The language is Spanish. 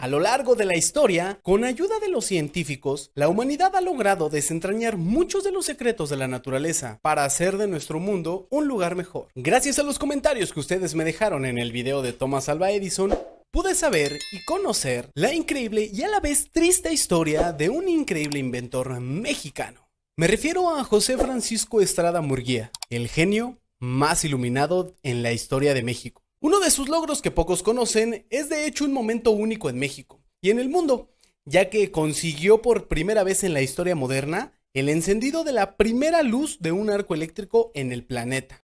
A lo largo de la historia, con ayuda de los científicos, la humanidad ha logrado desentrañar muchos de los secretos de la naturaleza para hacer de nuestro mundo un lugar mejor. Gracias a los comentarios que ustedes me dejaron en el video de Thomas Alva Edison, pude saber y conocer la increíble y a la vez triste historia de un increíble inventor mexicano. Me refiero a José Francisco Estrada Murguía, el genio más iluminado en la historia de México. Uno de sus logros que pocos conocen es de hecho un momento único en México y en el mundo, ya que consiguió por primera vez en la historia moderna el encendido de la primera luz de un arco eléctrico en el planeta.